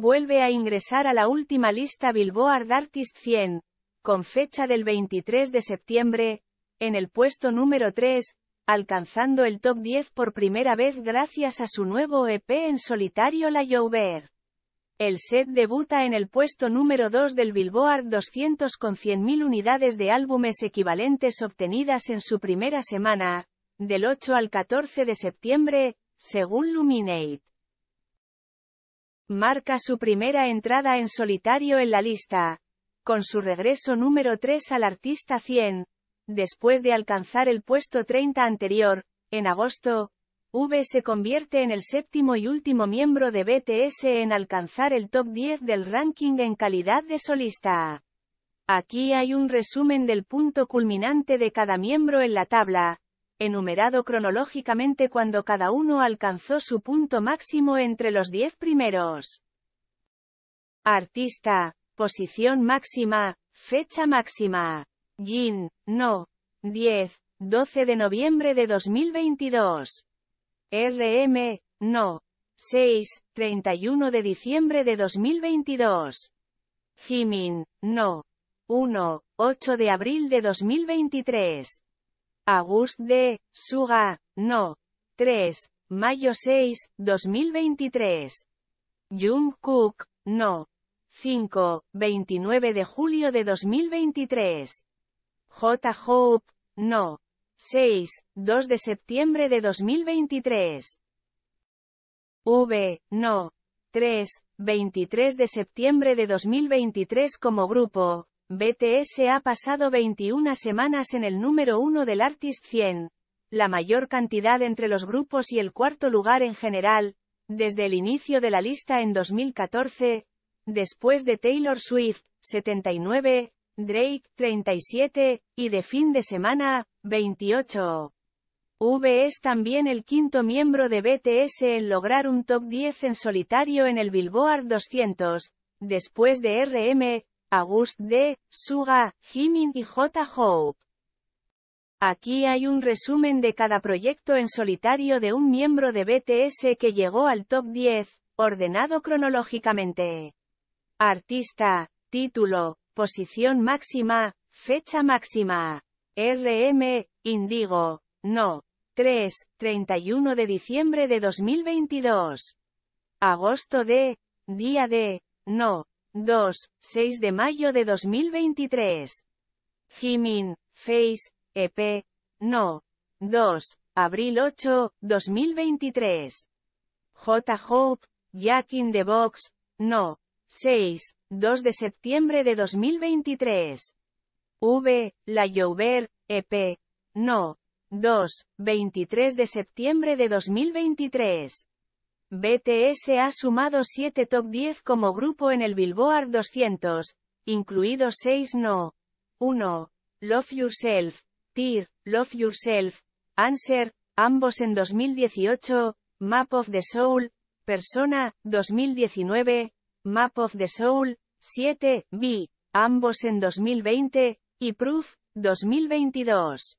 vuelve a ingresar a la última lista Billboard Artist 100, con fecha del 23 de septiembre, en el puesto número 3, alcanzando el top 10 por primera vez gracias a su nuevo EP en solitario La Joubert. El set debuta en el puesto número 2 del Billboard 200 con 100.000 unidades de álbumes equivalentes obtenidas en su primera semana, del 8 al 14 de septiembre, según Luminate marca su primera entrada en solitario en la lista, con su regreso número 3 al artista 100, después de alcanzar el puesto 30 anterior, en agosto, V se convierte en el séptimo y último miembro de BTS en alcanzar el top 10 del ranking en calidad de solista. Aquí hay un resumen del punto culminante de cada miembro en la tabla, enumerado cronológicamente cuando cada uno alcanzó su punto máximo entre los 10 primeros. Artista, posición máxima, fecha máxima. Jin, no. 10, 12 de noviembre de 2022. RM, no. 6, 31 de diciembre de 2022. Jimin, no. 1, 8 de abril de 2023. August D. Suga, no. 3. Mayo 6, 2023. Jung Cook, no. 5. 29 de julio de 2023. J. Hope, no. 6. 2 de septiembre de 2023. V. No. 3. 23 de septiembre de 2023 como grupo, BTS ha pasado 21 semanas en el número 1 del Artist 100, la mayor cantidad entre los grupos y el cuarto lugar en general, desde el inicio de la lista en 2014, después de Taylor Swift, 79, Drake, 37, y de fin de semana, 28. V es también el quinto miembro de BTS en lograr un top 10 en solitario en el Billboard 200, después de RM, August D., Suga, Jimin y J. Hope. Aquí hay un resumen de cada proyecto en solitario de un miembro de BTS que llegó al top 10, ordenado cronológicamente. Artista, título, posición máxima, fecha máxima. RM, Indigo, no. 3, 31 de diciembre de 2022. Agosto de, día de, no. 2, 6 de mayo de 2023. Jimin, Face, EP, No. 2, abril 8, 2023. J. Hope, Jack in the Box, No. 6, 2 de septiembre de 2023. V, La Jouber, EP, No. 2, 23 de septiembre de 2023. BTS ha sumado 7 top 10 como grupo en el Billboard 200, incluidos 6 no. 1. Love Yourself, Tear, Love Yourself, Answer, ambos en 2018, Map of the Soul, Persona, 2019, Map of the Soul, 7, B, ambos en 2020, y Proof, 2022.